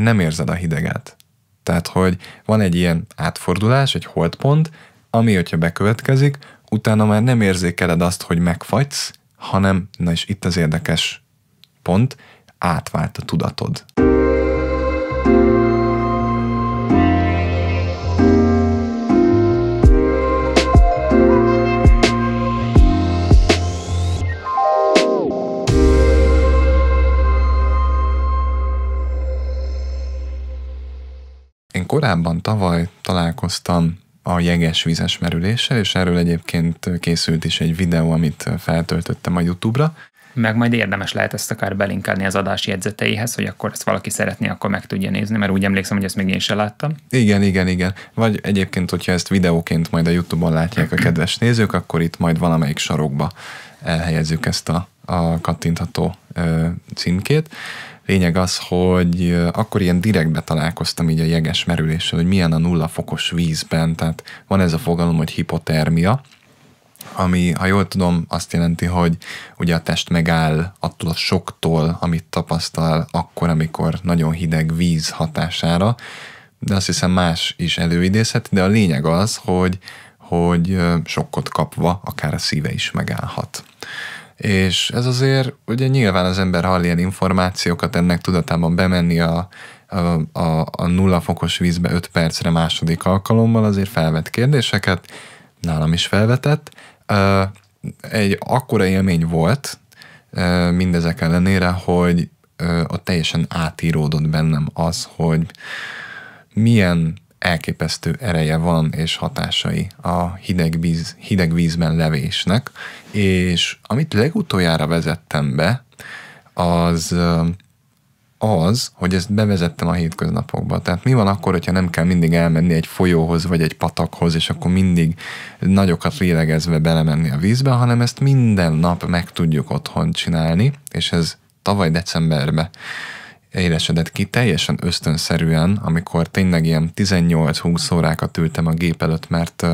nem érzed a hideget. Tehát, hogy van egy ilyen átfordulás, egy holdpont, ami, hogyha bekövetkezik, utána már nem érzékeled azt, hogy megfagysz, hanem, na és itt az érdekes pont, átvált a tudatod. korábban tavaly találkoztam a jeges vizes merüléssel, és erről egyébként készült is egy videó, amit feltöltöttem a YouTube-ra. Meg majd érdemes lehet ezt akár belinkelni az adás jegyzeteihez, hogy akkor ezt valaki szeretné, akkor meg tudja nézni, mert úgy emlékszem, hogy ezt még én sem láttam. Igen, igen, igen. Vagy egyébként, hogyha ezt videóként majd a YouTube-on látják a kedves nézők, akkor itt majd valamelyik sarokba elhelyezzük ezt a, a kattintható ö, címkét. Lényeg az, hogy akkor ilyen direktbe találkoztam így a jeges merüléssel, hogy milyen a nulla fokos vízben, tehát van ez a fogalom, hogy hipotermia, ami, ha jól tudom, azt jelenti, hogy ugye a test megáll attól a soktól, amit tapasztal akkor, amikor nagyon hideg víz hatására, de azt hiszem más is előidézhet, de a lényeg az, hogy, hogy sokkot kapva akár a szíve is megállhat. És ez azért, ugye nyilván az ember hall ilyen információkat, ennek tudatában bemenni a, a, a, a nulla fokos vízbe 5 percre második alkalommal azért felvet kérdéseket, nálam is felvetett. Egy akkora élmény volt mindezek ellenére, hogy ott teljesen átíródott bennem az, hogy milyen elképesztő ereje van és hatásai a hideg, víz, hideg vízben levésnek, és amit legutoljára vezettem be, az az, hogy ezt bevezettem a hétköznapokba. Tehát mi van akkor, hogyha nem kell mindig elmenni egy folyóhoz, vagy egy patakhoz, és akkor mindig nagyokat lélegezve belemenni a vízbe, hanem ezt minden nap meg tudjuk otthon csinálni, és ez tavaly decemberben élesedett ki teljesen ösztönszerűen, amikor tényleg ilyen 18-20 órákat ültem a gép előtt, mert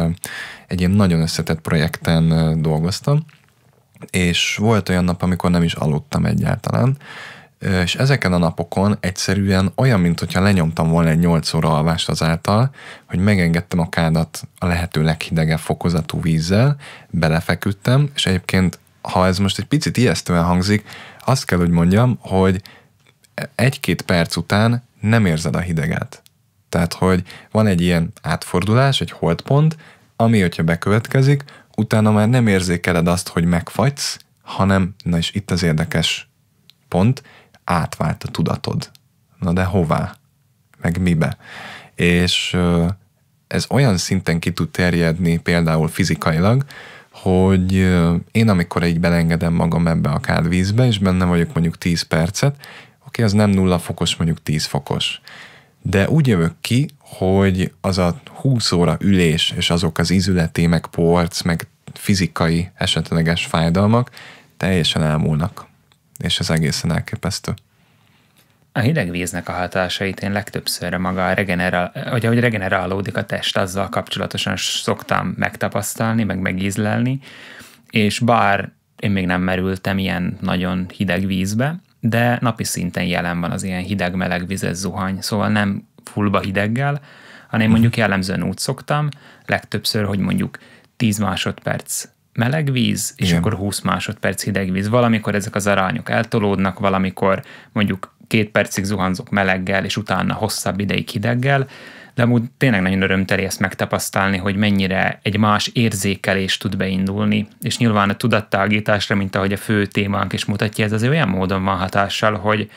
egy ilyen nagyon összetett projekten dolgoztam, és volt olyan nap, amikor nem is aludtam egyáltalán, és ezeken a napokon egyszerűen olyan, mint hogyha lenyomtam volna egy 8 óra alvást azáltal, hogy megengedtem a kádat a lehető leghidegebb fokozatú vízzel, belefeküdtem, és egyébként, ha ez most egy picit ijesztően hangzik, azt kell, hogy mondjam, hogy egy-két perc után nem érzed a hideget. Tehát, hogy van egy ilyen átfordulás, egy holdpont, ami, hogyha bekövetkezik, utána már nem érzékeled azt, hogy megfagysz, hanem, na és itt az érdekes pont, átvált a tudatod. Na de hová? Meg mibe? És ez olyan szinten ki tud terjedni például fizikailag, hogy én amikor így belengedem magam ebbe a kádvízbe, és benne vagyok mondjuk 10 percet, ki, az nem nulla fokos, mondjuk 10 fokos. De úgy jövök ki, hogy az a 20 óra ülés, és azok az izületi, meg porc, meg fizikai esetleges fájdalmak teljesen elmúlnak. És ez egészen elképesztő. A hideg víznek a hatásait én legtöbbször maga a regenerál, hogy ahogy regenerálódik a test, azzal kapcsolatosan szoktam megtapasztalni, meg megízlelni, és bár én még nem merültem ilyen nagyon hideg vízbe, de napi szinten jelen van az ilyen hideg-meleg vizes zuhany, szóval nem fullba hideggel, hanem mondjuk jellemzően úgy szoktam, legtöbbször, hogy mondjuk 10 másodperc meleg víz, és Igen. akkor 20 másodperc hideg víz. Valamikor ezek az arányok eltolódnak, valamikor mondjuk két percig zuhanzok meleggel, és utána hosszabb ideig hideggel, de amúgy tényleg nagyon örömteli ezt megtapasztalni, hogy mennyire egy más érzékelés tud beindulni, és nyilván a tudattágításra, mint ahogy a fő témánk is mutatja, ez azért olyan módon van hatással, hogy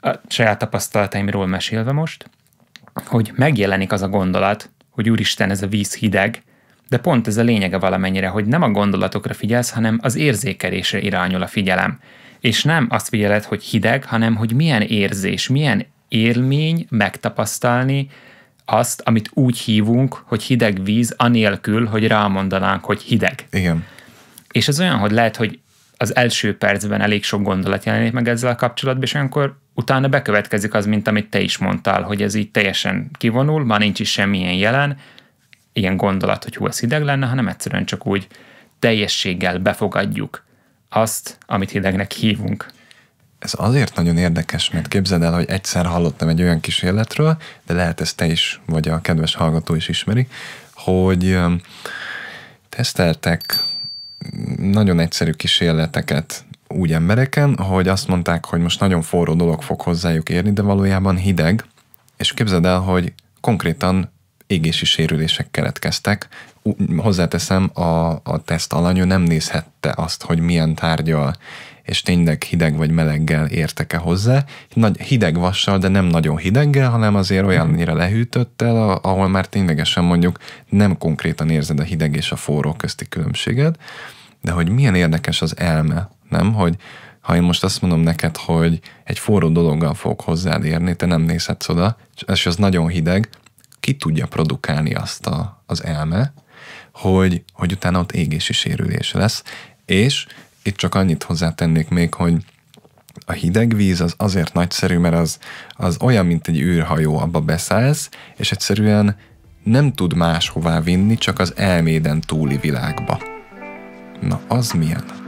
a saját tapasztalataimról mesélve most, hogy megjelenik az a gondolat, hogy úristen, ez a víz hideg, de pont ez a lényege valamennyire, hogy nem a gondolatokra figyelsz, hanem az érzékelésre irányul a figyelem. És nem azt figyeled, hogy hideg, hanem hogy milyen érzés, milyen élmény megtapasztalni azt, amit úgy hívunk, hogy hideg víz, anélkül, hogy rámondanánk, hogy hideg. Igen. És ez olyan, hogy lehet, hogy az első percben elég sok gondolat jelenik meg ezzel a kapcsolatban, és olyankor utána bekövetkezik az, mint amit te is mondtál, hogy ez így teljesen kivonul, már nincs is semmilyen jelen, ilyen gondolat, hogy hú, ez hideg lenne, hanem egyszerűen csak úgy teljességgel befogadjuk azt, amit hidegnek hívunk ez azért nagyon érdekes, mert képzeld el, hogy egyszer hallottam egy olyan kísérletről, de lehet ezt te is, vagy a kedves hallgató is ismeri, hogy teszteltek nagyon egyszerű kísérleteket úgy embereken, hogy azt mondták, hogy most nagyon forró dolog fog hozzájuk érni, de valójában hideg, és képzeld el, hogy konkrétan égési sérülések keletkeztek. Hozzáteszem, a, a teszt alanyú nem nézhette azt, hogy milyen tárgyal és tényleg hideg vagy meleggel értek-e hozzá. Nagy, hideg vassal, de nem nagyon hideggel, hanem azért olyannyira mhm. el, ahol már ténylegesen mondjuk nem konkrétan érzed a hideg és a forró közti különbséget. De hogy milyen érdekes az elme, nem? Hogy ha én most azt mondom neked, hogy egy forró dologgal fogok hozzád érni, te nem nézhetsz oda, és az nagyon hideg, ki tudja produkálni azt a, az elme, hogy, hogy utána ott égési sérülés lesz, és itt csak annyit hozzátennék még, hogy a hideg víz az azért nagyszerű, mert az, az olyan, mint egy űrhajó, abba beszállsz, és egyszerűen nem tud máshová vinni, csak az elméden túli világba. Na, az milyen?